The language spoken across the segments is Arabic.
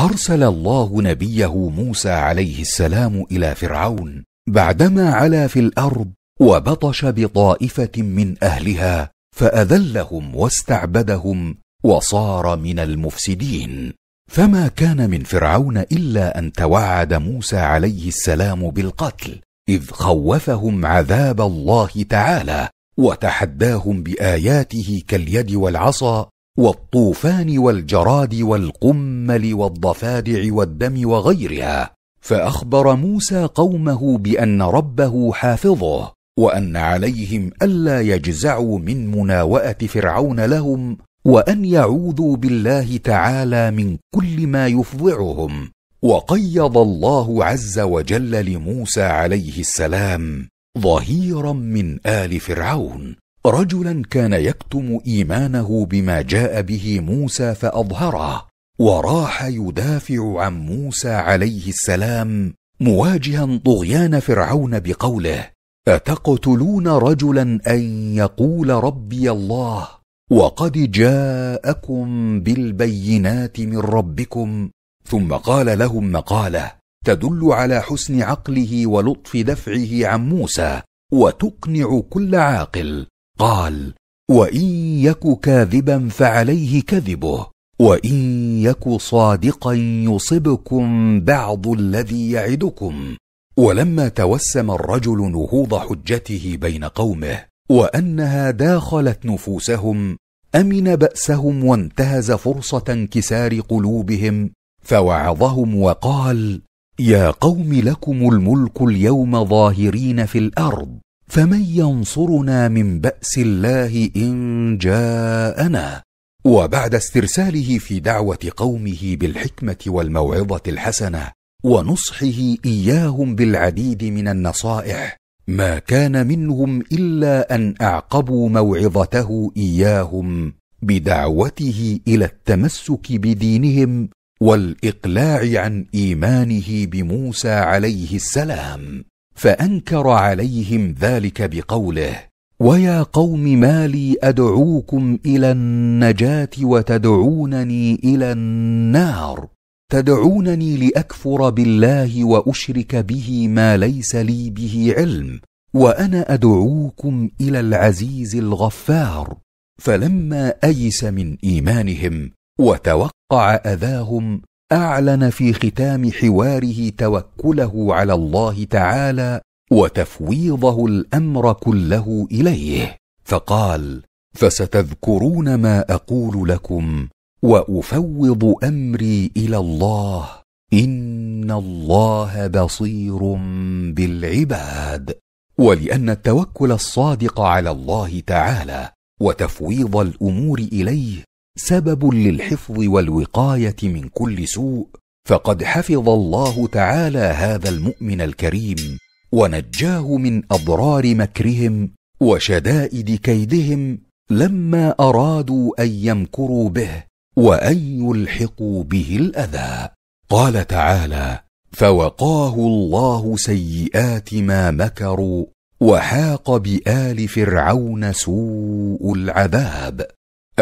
ارسل الله نبيه موسى عليه السلام الى فرعون بعدما علا في الارض وبطش بطائفه من اهلها فاذلهم واستعبدهم وصار من المفسدين فما كان من فرعون الا ان توعد موسى عليه السلام بالقتل اذ خوفهم عذاب الله تعالى وتحداهم باياته كاليد والعصا والطوفان والجراد والقمل والضفادع والدم وغيرها فاخبر موسى قومه بان ربه حافظه وان عليهم الا يجزعوا من مناواه فرعون لهم وان يعوذوا بالله تعالى من كل ما يفضعهم وقيض الله عز وجل لموسى عليه السلام ظهيرا من ال فرعون رجلا كان يكتم ايمانه بما جاء به موسى فاظهره وراح يدافع عن موسى عليه السلام مواجها طغيان فرعون بقوله اتقتلون رجلا ان يقول ربي الله وقد جاءكم بالبينات من ربكم ثم قال لهم مقاله تدل على حسن عقله ولطف دفعه عن موسى وتقنع كل عاقل قال وان يك كاذبا فعليه كذبه وان يك صادقا يصبكم بعض الذي يعدكم ولما توسم الرجل نهوض حجته بين قومه وانها داخلت نفوسهم امن باسهم وانتهز فرصه انكسار قلوبهم فوعظهم وقال يا قوم لكم الملك اليوم ظاهرين في الارض فمن ينصرنا من باس الله ان جاءنا وبعد استرساله في دعوه قومه بالحكمه والموعظه الحسنه ونصحه اياهم بالعديد من النصائح ما كان منهم الا ان اعقبوا موعظته اياهم بدعوته الى التمسك بدينهم والاقلاع عن ايمانه بموسى عليه السلام فانكر عليهم ذلك بقوله ويا قوم ما لي ادعوكم الى النجاه وتدعونني الى النار تدعونني لاكفر بالله واشرك به ما ليس لي به علم وانا ادعوكم الى العزيز الغفار فلما ايس من ايمانهم وتوقع اذاهم اعلن في ختام حواره توكله على الله تعالى وتفويضه الامر كله اليه فقال فستذكرون ما اقول لكم وافوض امري الى الله ان الله بصير بالعباد ولان التوكل الصادق على الله تعالى وتفويض الامور اليه سبب للحفظ والوقايه من كل سوء فقد حفظ الله تعالى هذا المؤمن الكريم ونجاه من اضرار مكرهم وشدائد كيدهم لما ارادوا ان يمكروا به وان يلحقوا به الاذى قال تعالى فوقاه الله سيئات ما مكروا وحاق بال فرعون سوء العذاب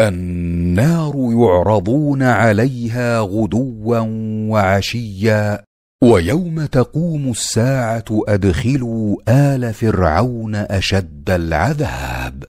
النار يعرضون عليها غدوا وعشيا ويوم تقوم الساعه ادخلوا ال فرعون اشد العذاب